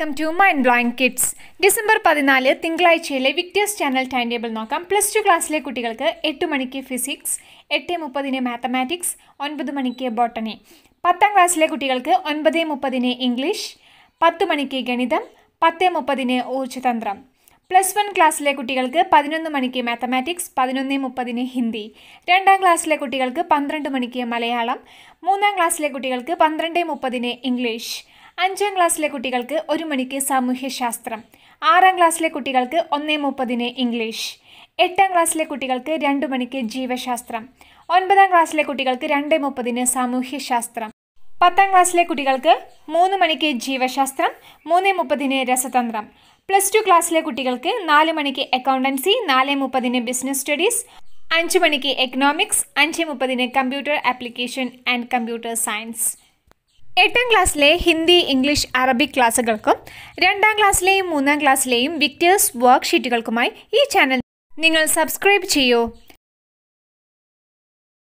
welcome to mind blowing kids December പതിനാല് തിങ്കളാഴ്ചയിലെ Victers channel time table നോക്കാം plus two ക്ലാസ്സിലെ കുട്ടികൾക്ക് എട്ട് മണിക്ക് ഫിസിക്സ് എട്ട് മുപ്പതിന് മാത്തമാറ്റിക്സ് ഒൻപത് മണിക്ക് ബോട്ടണി പത്താം ക്ലാസ്സിലെ കുട്ടികൾക്ക് ഒൻപത് മുപ്പതിന് ഇംഗ്ലീഷ് പത്ത് മണിക്ക് ഗണിതം പത്ത് മുപ്പതിന് ഊർജ്ജതന്ത്രം പ്ലസ് വൺ ക്ലാസ്സിലെ കുട്ടികൾക്ക് പതിനൊന്ന് മണിക്ക് മാത്തമാറ്റിക്സ് പതിനൊന്ന് മുപ്പതിന് ഹിന്ദി രണ്ടാം ക്ലാസ്സിലെ കുട്ടികൾക്ക് പന്ത്രണ്ട് മണിക്ക് മലയാളം മൂന്നാം ക്ലാസ്സിലെ കുട്ടികൾക്ക് പന്ത്രണ്ട് മുപ്പതിന് ഇംഗ്ലീഷ് അഞ്ചാം ക്ലാസ്സിലെ കുട്ടികൾക്ക് ഒരു മണിക്ക് സാമൂഹ്യശാസ്ത്രം ആറാം ക്ലാസ്സിലെ കുട്ടികൾക്ക് ഒന്നേ മുപ്പതിന് ഇംഗ്ലീഷ് എട്ടാം ക്ലാസ്സിലെ കുട്ടികൾക്ക് രണ്ട് മണിക്ക് ജീവശാസ്ത്രം ഒൻപതാം ക്ലാസ്സിലെ കുട്ടികൾക്ക് രണ്ട് മുപ്പതിന് സാമൂഹ്യശാസ്ത്രം പത്താം ക്ലാസ്സിലെ കുട്ടികൾക്ക് മൂന്ന് മണിക്ക് ജീവശാസ്ത്രം മൂന്ന് മുപ്പതിന് രസതന്ത്രം പ്ലസ് ടു ക്ലാസ്സിലെ കുട്ടികൾക്ക് നാല് മണിക്ക് അക്കൗണ്ടൻസി നാല് മുപ്പതിന് ബിസിനസ് സ്റ്റഡീസ് അഞ്ച് മണിക്ക് എക്കണോമിക്സ് അഞ്ച് മുപ്പതിന് computer application and computer science എട്ടാം ക്ലാസ്സിലെ ഹിന്ദി ഇംഗ്ലീഷ് അറബിക് ക്ലാസ്സുകൾക്കും രണ്ടാം ക്ലാസ്സിലെയും മൂന്നാം ക്ലാസ്സിലെയും വിക്ടേഴ്സ് വർക്ക്ഷീറ്റുകൾക്കുമായി ഈ ചാനൽ നിങ്ങൾ സബ്സ്ക്രൈബ് ചെയ്യൂ